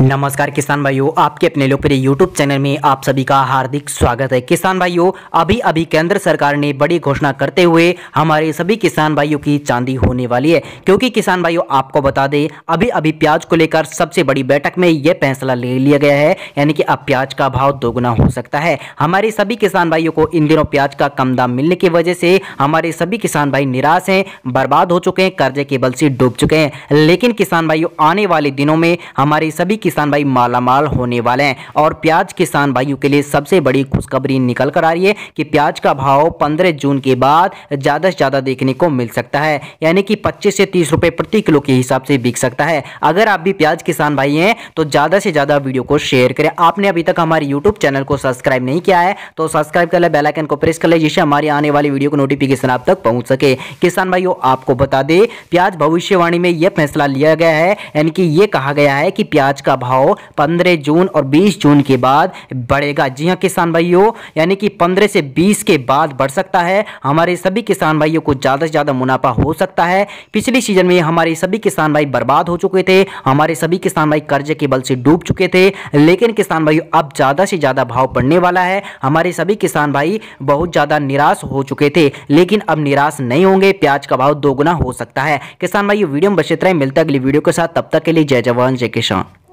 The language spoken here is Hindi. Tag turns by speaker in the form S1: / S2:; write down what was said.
S1: नमस्कार किसान भाइयों आपके अपने लोकप्रिय यूट्यूब चैनल में आप सभी का हार्दिक स्वागत है किसान भाइयों अभी अभी केंद्र सरकार ने बड़ी घोषणा करते हुए हमारे सभी किसान भाइयों की चांदी होने वाली है क्योंकि किसान भाइयों आपको बता दें अभी अभी प्याज को लेकर सबसे बड़ी बैठक में यह फैसला ले लिया गया है यानी कि अब प्याज का भाव दोगुना हो सकता है हमारे सभी किसान भाइयों को इन दिनों प्याज का कम दाम मिलने की वजह से हमारे सभी किसान भाई निराश हैं बर्बाद हो चुके हैं कर्जे के बल से डूब चुके हैं लेकिन किसान भाइयों आने वाले दिनों में हमारे सभी किसान भाई मालामाल होने वाले हैं और प्याज किसान भाइयों के लिए सबसे बड़ी खुशखबरी निकल कर आ रही है कि प्याज का भाव 15 जून के बाद ज़्यादा से ज़्यादा देखने को मिल सकता है यानी कि 25 से 30 रुपए प्रति किलो के हिसाब से बिक सकता है अगर आप भी प्याज किसान भाई हैं तो ज़्यादा से ज़्यादा वीडियो को शेयर करें आपने अभी तक हमारे यूट्यूब चैनल को सब्सक्राइब नहीं किया है तो सब्सक्राइब कर ले बेलाइकन को प्रेस कर ले जिससे हमारी आने वाली वीडियो को नोटिफिकेशन आप तक पहुँच सके किसान भाइयों आपको बता दें प्याज भविष्यवाणी में यह फैसला लिया गया है यानी कि यह कहा गया है कि प्याज का का भाव 15 जून और 20 जून के बाद बढ़ेगा जी हाँ किसान भाइयों यानी कि 15 से 20 के बाद बढ़ सकता है हमारे सभी किसान भाइयों को ज़्यादा से ज़्यादा मुनाफा हो सकता है पिछले सीजन में हमारे सभी किसान भाई बर्बाद हो चुके थे हमारे सभी किसान भाई कर्ज के बल से डूब चुके थे लेकिन किसान भाइयों अब ज़्यादा से ज़्यादा भाव बढ़ने वाला है हमारे सभी किसान भाई बहुत ज़्यादा निराश हो चुके थे लेकिन अब निराश नहीं होंगे प्याज का भाव दोगुना हो सकता है किसान भाई वीडियो में बचित रहे मिलता अगली वीडियो के साथ तब तक के लिए जय जवान जय किसान